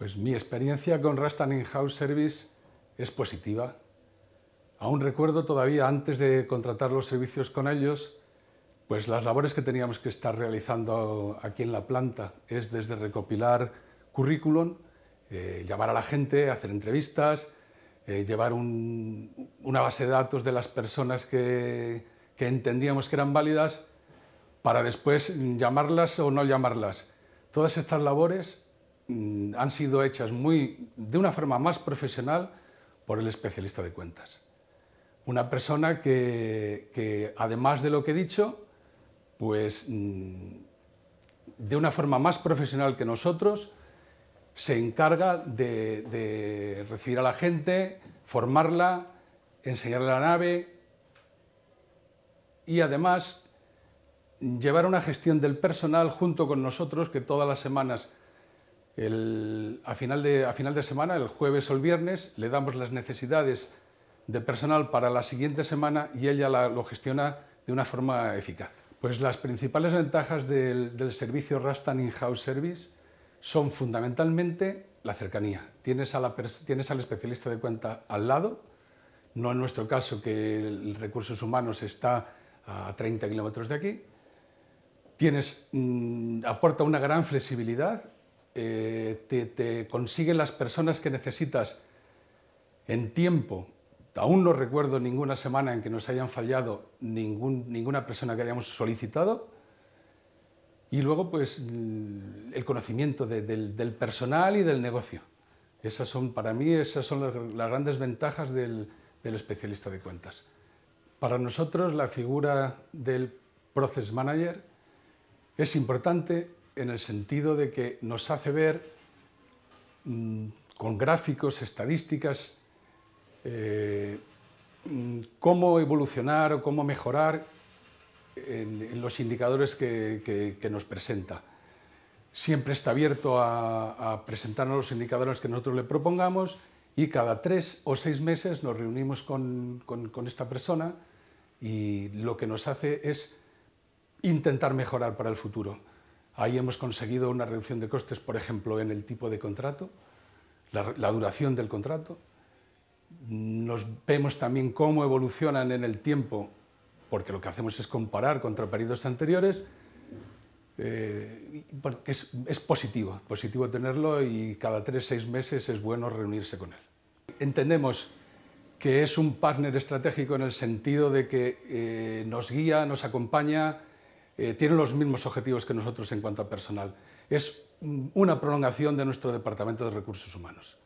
Pues mi experiencia con Rust In-House Service es positiva. Aún recuerdo todavía antes de contratar los servicios con ellos, pues las labores que teníamos que estar realizando aquí en la planta es desde recopilar currículum, eh, llamar a la gente, hacer entrevistas, eh, llevar una base de datos de las personas que entendíamos que eran válidas para después llamarlas o no llamarlas. Todas estas labores Mm, han sido hechas muy, de una forma más profesional por el especialista de cuentas. Una persona que, además de lo que he dicho, pues mm, de una forma más profesional que nosotros, se encarga de, de recibir a la gente, formarla, enseñarle la nave y además llevar una gestión del personal junto con nosotros que todas las semanas a, final de, a final de semana, el jueves o el viernes, le damos las necesidades de personal para la siguiente semana y ella lo gestiona de una forma eficaz. Pues las principales ventajas del, servicio Rastan In-House Service son fundamentalmente la cercanía. Tienes, a tienes al especialista de cuenta al lado, no en nuestro caso que el recursos humanos está a 30 kilómetros de aquí. Tienes, mm, aporta una gran flexibilidad eh, te, consigue las personas que necesitas en tiempo. Aún no recuerdo ninguna semana en que nos hayan fallado ninguna persona que hayamos solicitado. Y luego, pues, el conocimiento del, personal y del negocio. Esas son, para mí, esas son las, grandes ventajas del, del especialista de cuentas. Para nosotros, la figura del Process Manager es importante, en el sentido de que nos hace ver mm, con gráficos, estadísticas, eh, mm, cómo evolucionar o cómo mejorar en, los indicadores que, nos presenta. Siempre está abierto a, presentarnos los indicadores que nosotros le propongamos y cada tres o seis meses nos reunimos con esta persona y lo que nos hace es intentar mejorar para el futuro. Ahí hemos conseguido una reducción de costes, por ejemplo, en el tipo de contrato, la, duración del contrato. Nos vemos también cómo evolucionan en el tiempo, porque lo que hacemos es comparar contra periodos anteriores. Eh, es, positivo, positivo tenerlo y cada tres, seis meses es bueno reunirse con él. Entendemos que es un partner estratégico en el sentido de que eh, nos guía, nos acompaña, eh, Tiene los mismos objetivos que nosotros en cuanto a personal. Es mm, una prolongación de nuestro Departamento de Recursos Humanos.